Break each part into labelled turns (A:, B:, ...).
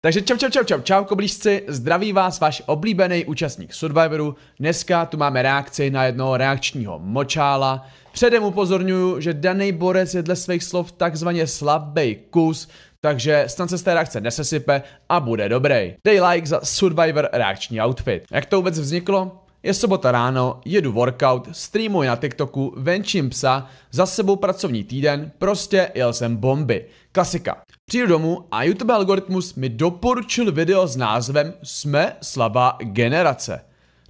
A: Takže čau, čau, čau, čau, čau, koblížci, zdraví vás váš oblíbený účastník Survivoru. Dneska tu máme reakci na jednoho reakčního močála. Předem upozorňuji, že daný borec je dle svých slov takzvaně slabý kus, takže snad se z té reakce nesesype a bude dobrý. Dej like za Survivor reakční outfit. Jak to vůbec vzniklo? Je sobota ráno, jedu workout, streamuji na TikToku, venčím psa, za sebou pracovní týden, prostě jel jsem bomby. Klasika. Přijdu domů a YouTube algoritmus mi doporučil video s názvem Jsme slabá generace.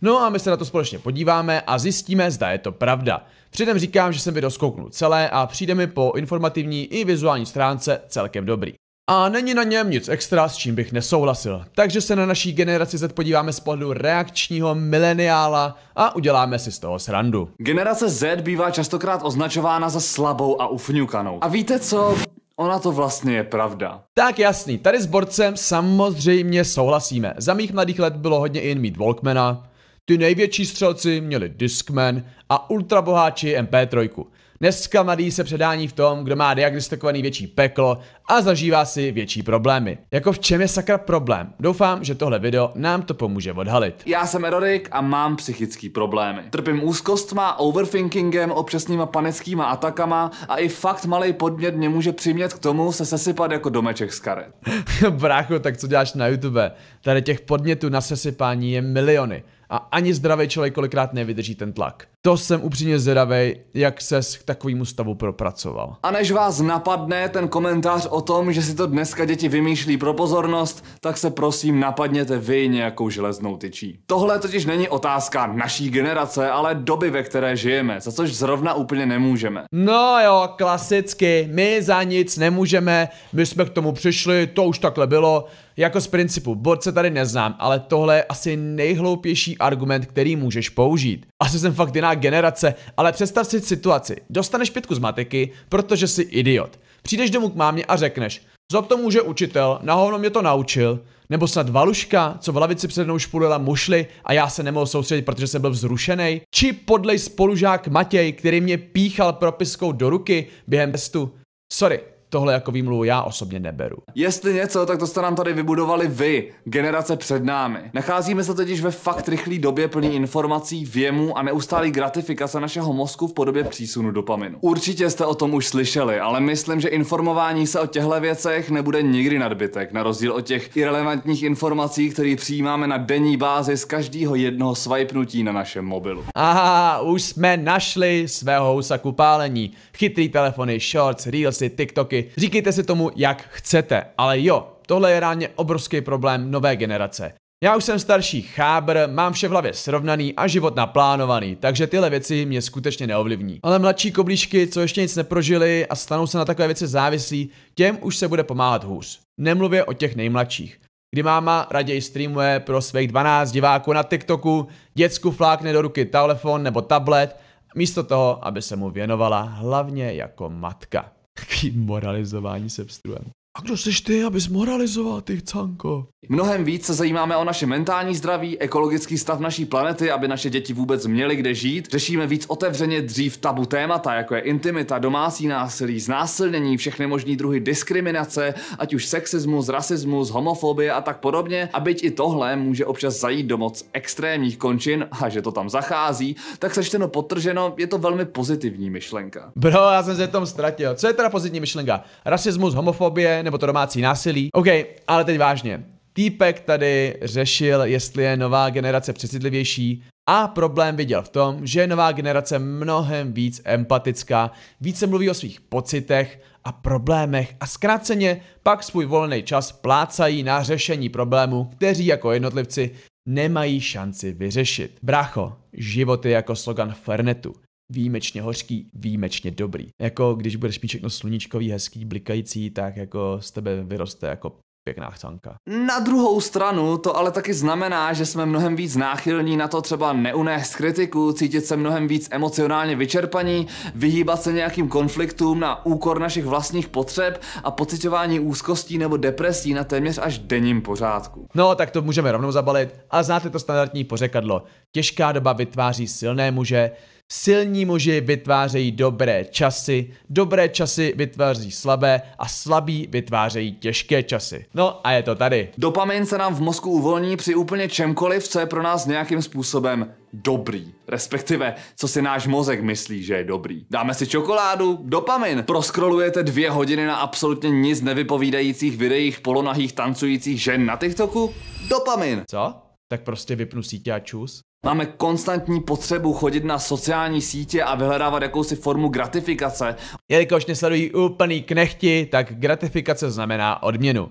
A: No a my se na to společně podíváme a zjistíme, zda je to pravda. Předem říkám, že jsem video zkouknul celé a přijde mi po informativní i vizuální stránce celkem dobrý. A není na něm nic extra, s čím bych nesouhlasil. Takže se na naší generaci Z podíváme z pohledu reakčního mileniála
B: a uděláme si z toho srandu. Generace Z bývá častokrát označována za slabou a ufňukanou. A víte co? Ona to vlastně je pravda. Tak jasný, tady s Borcem
A: samozřejmě souhlasíme. Za mých mladých let bylo hodně in mít Volkmana, ty největší střelci měli Discman a ultraboháči MP3. Dneska mladí se předání v tom, kdo má diagnostikovaný větší peklo a zažívá si větší problémy. Jako v čem je
B: sakra problém? Doufám, že tohle video nám to pomůže odhalit. Já jsem Erorik a mám psychický problémy. Trpím úzkostma, overthinkingem, občasnýma panickýma atakama a i fakt malý podmět mě může přimět k tomu se sesypat jako domeček z karet.
A: Brácho, tak co děláš na YouTube? Tady těch podnětů na sesypání je miliony a ani zdravý člověk kolikrát nevydrží ten tlak. To jsem upřímně zvědavý, jak se k takovému stavu propracoval.
B: A než vás napadne ten komentář o tom, že si to dneska děti vymýšlí pro pozornost, tak se prosím napadněte vy nějakou železnou tyčí. Tohle totiž není otázka naší generace, ale doby, ve které žijeme, za což zrovna úplně nemůžeme. No jo,
A: klasicky, my za nic nemůžeme, my jsme k tomu přišli, to už takhle bylo. Jako z principu, bod se tady neznám, ale tohle je asi nejhloupější argument, který můžeš použít. Asi jsem fakt jiná generace, ale představ si situaci. Dostaneš pětku z matiky, protože jsi idiot. Přijdeš domů k mámě a řekneš, za to může učitel, na mě to naučil, nebo snad Valuška, co v lavici před mnou špulila mušly a já se nemohl soustředit, protože jsem byl vzrušený, či podlej spolužák Matěj, který mě píchal propiskou do ruky během testu. Sorry, Tohle jako výmluvu já osobně neberu.
B: Jestli něco, tak to jste nám tady vybudovali vy, generace před námi. Nacházíme se totiž ve fakt rychlý době plný informací, věmu a neustálý gratifikace našeho mozku v podobě přísunu dopaminu. Určitě jste o tom už slyšeli, ale myslím, že informování se o těchto věcech nebude nikdy nadbytek, na rozdíl od těch irrelevantních informací, které přijímáme na denní bázi z každého jednoho swipenutí na našem mobilu.
A: Aha, už jsme našli svého usaku kupálení. Chytrý telefony, shorts, reelsy, tiktoky, roky. Říkejte si tomu, jak chcete, ale jo, tohle je reálně obrovský problém nové generace. Já už jsem starší chábr, mám vše v hlavě srovnaný a život naplánovaný, takže tyhle věci mě skutečně neovlivní. Ale mladší koblížky, co ještě nic neprožili a stanou se na takové věci závislí, těm už se bude pomáhat hůř. Nemluvě o těch nejmladších. Kdy máma raději streamuje pro svých 12 diváků na TikToku, děcku flákne do ruky telefon nebo tablet, místo toho, aby se mu věnovala hlavně jako
B: matka. Takový moralizování
A: se pstruem. A kdo seš ty, abys moralizoval, ty canko?
B: Mnohem víc se zajímáme o naše mentální zdraví, ekologický stav naší planety, aby naše děti vůbec měly kde žít. Řešíme víc otevřeně dřív tabu témata, jako je intimita, domácí násilí, znásilnění, všechny možný druhy diskriminace, ať už sexismus, rasismus, homofobie a tak podobně. A byť i tohle může občas zajít do moc extrémních končin a že to tam zachází, tak sečteno potrženo je to velmi pozitivní myšlenka.
A: Bro, já jsem se tom ztratil. Co je teda pozitivní myšlenka? Rasismus, homofobie, nebo to domácí násilí. OK, ale teď vážně. Týpek tady řešil, jestli je nová generace přecitlivější a problém viděl v tom, že je nová generace mnohem víc empatická, více mluví o svých pocitech a problémech a zkráceně pak svůj volný čas plácají na řešení problémů, kteří jako jednotlivci nemají šanci vyřešit. Brácho, život je jako slogan Fernetu výjimečně hořký, výjimečně dobrý. Jako když budeš mít všechno sluníčkový, hezký, blikající, tak jako z tebe vyroste jako pěkná chcanka.
B: Na druhou stranu to ale taky znamená, že jsme mnohem víc náchylní na to třeba neunést kritiku, cítit se mnohem víc emocionálně vyčerpaní, vyhýbat se nějakým konfliktům na úkor našich vlastních potřeb a pocitování úzkostí nebo depresí na téměř až denním pořádku.
A: No, tak to můžeme rovnou zabalit a znáte to standardní pořekadlo. Těžká doba vytváří silné muže, Silní muži vytvářejí dobré časy, dobré časy vytváří slabé a slabí vytvářejí těžké časy. No a je to tady.
B: Dopamin se nám v mozku uvolní při úplně čemkoliv, co je pro nás nějakým způsobem dobrý. Respektive, co si náš mozek myslí, že je dobrý. Dáme si čokoládu, dopamin. Proskrolujete dvě hodiny na absolutně nic nevypovídajících videích polonahých tancujících žen na TikToku? Dopamin. Co? Tak prostě vypnu sítě a čus. Máme konstantní potřebu chodit na sociální sítě a vyhledávat jakousi formu gratifikace. Jelikož mě
A: sledují úplný knechti, tak gratifikace znamená odměnu.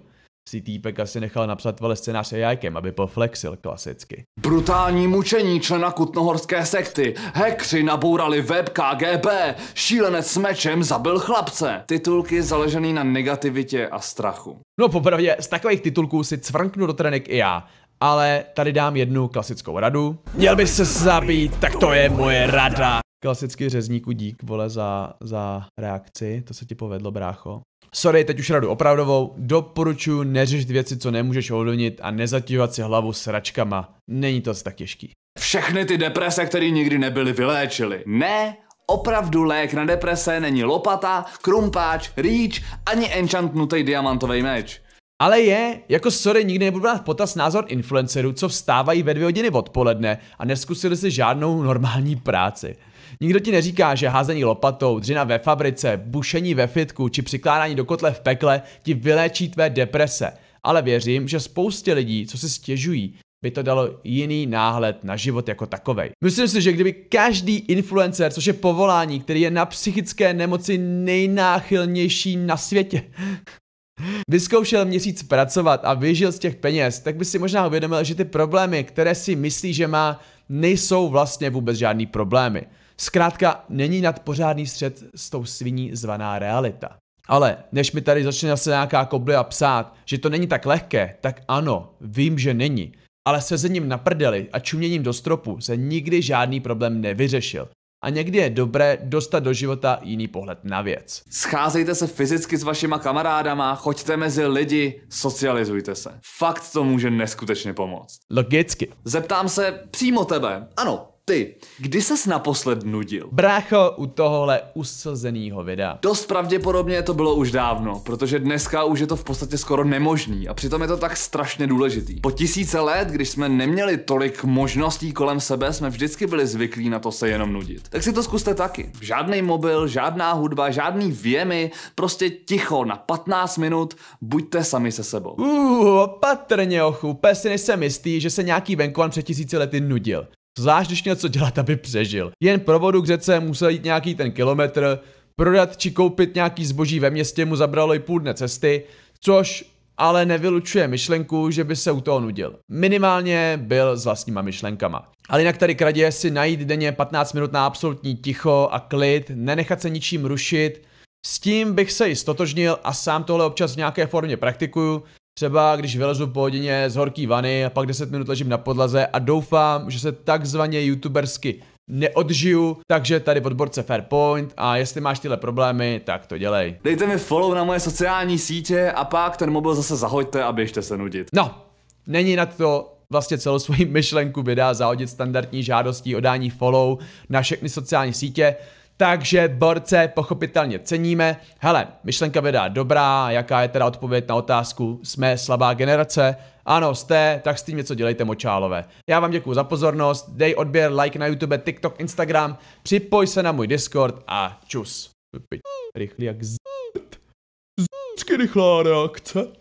A: Si týpek asi nechal napsat vele scénář jajkem, aby poflexil klasicky.
B: Brutální mučení člena kutnohorské sekty. Hekři nabourali web KGB. Šílenec s mečem zabil chlapce. Titulky založený na negativitě a strachu.
A: No popravdě, z takových titulků si cvrknu do trenek i já ale tady dám jednu klasickou radu. Měl bys se zabít, tak to je moje rada. Klasicky řezníku dík, vole, za, za reakci, to se ti povedlo, brácho. Sorry, teď už radu opravdovou, doporučuji neřešit věci, co nemůžeš ovlivnit a nezatívat si hlavu sračkama. Není to tak těžký.
B: Všechny ty deprese, které nikdy nebyly, vyléčily. Ne, opravdu lék na deprese není lopata, krumpáč, rýč ani enchantnutý diamantový meč. Ale je, jako sorry,
A: nikdy nebudu brát potaz názor influencerů, co vstávají ve dvě hodiny odpoledne a neskusili si žádnou normální práci. Nikdo ti neříká, že házení lopatou, dřina ve fabrice, bušení ve fitku či přikládání do kotle v pekle ti vyléčí tvé deprese. Ale věřím, že spoustě lidí, co si stěžují, by to dalo jiný náhled na život jako takovej. Myslím si, že kdyby každý influencer, což je povolání, který je na psychické nemoci nejnáchylnější na světě, vyzkoušel měsíc pracovat a vyžil z těch peněz, tak by si možná uvědomil, že ty problémy, které si myslí, že má, nejsou vlastně vůbec žádný problémy. Zkrátka není nad pořádný střed s tou sviní zvaná realita. Ale než mi tady začne zase nějaká a psát, že to není tak lehké, tak ano, vím, že není. Ale sezením na prdeli a čuměním do stropu se nikdy žádný problém nevyřešil a někdy je dobré dostat do života jiný pohled na věc.
B: Scházejte se fyzicky s vašima kamarádama, choďte mezi lidi, socializujte se. Fakt to může neskutečně pomoct. Logicky. Zeptám se přímo tebe. Ano, ty, kdy ses naposled nudil? Brácho, u tohohle uslzeného videa. Dost pravděpodobně to bylo už dávno, protože dneska už je to v podstatě skoro nemožný a přitom je to tak strašně důležitý. Po tisíce let, když jsme neměli tolik možností kolem sebe, jsme vždycky byli zvyklí na to se jenom nudit. Tak si to zkuste taky. Žádný mobil, žádná hudba, žádný věmy, prostě ticho na 15 minut, buďte sami se sebou. Uuu,
A: patrně ochu, si nejsem jistý, že se nějaký venkovan před tisíci lety nudil. Zvlášť, když něco dělat, aby přežil. Jen pro vodu k řece musel jít nějaký ten kilometr, prodat či koupit nějaký zboží ve městě mu zabralo i půl dne cesty, což ale nevylučuje myšlenku, že by se u toho nudil. Minimálně byl s vlastníma myšlenkama. Ale jinak tady kradě si najít denně 15 minut na absolutní ticho a klid, nenechat se ničím rušit, s tím bych se i stotožnil a sám tohle občas v nějaké formě praktikuju, Třeba když vylezu po hodině z horký vany a pak 10 minut ležím na podlaze a doufám, že se takzvaně youtubersky neodžiju, takže tady v odborce Fairpoint a jestli máš tyhle problémy, tak to dělej.
B: Dejte mi follow na moje sociální sítě a pak ten mobil zase zahoďte a běžte se nudit.
A: No, není na to vlastně celou svoji myšlenku videa zahodit standardní žádostí o dání follow na všechny sociální sítě. Takže borce pochopitelně ceníme. Hele, myšlenka vydá dobrá, jaká je teda odpověď na otázku, jsme slabá generace? Ano, jste, tak s tím něco dělejte močálové. Já vám děkuji za pozornost, dej odběr, like na YouTube, TikTok, Instagram, připoj se na můj Discord a čus. Rychlý jak z... Z... rychlá reakce.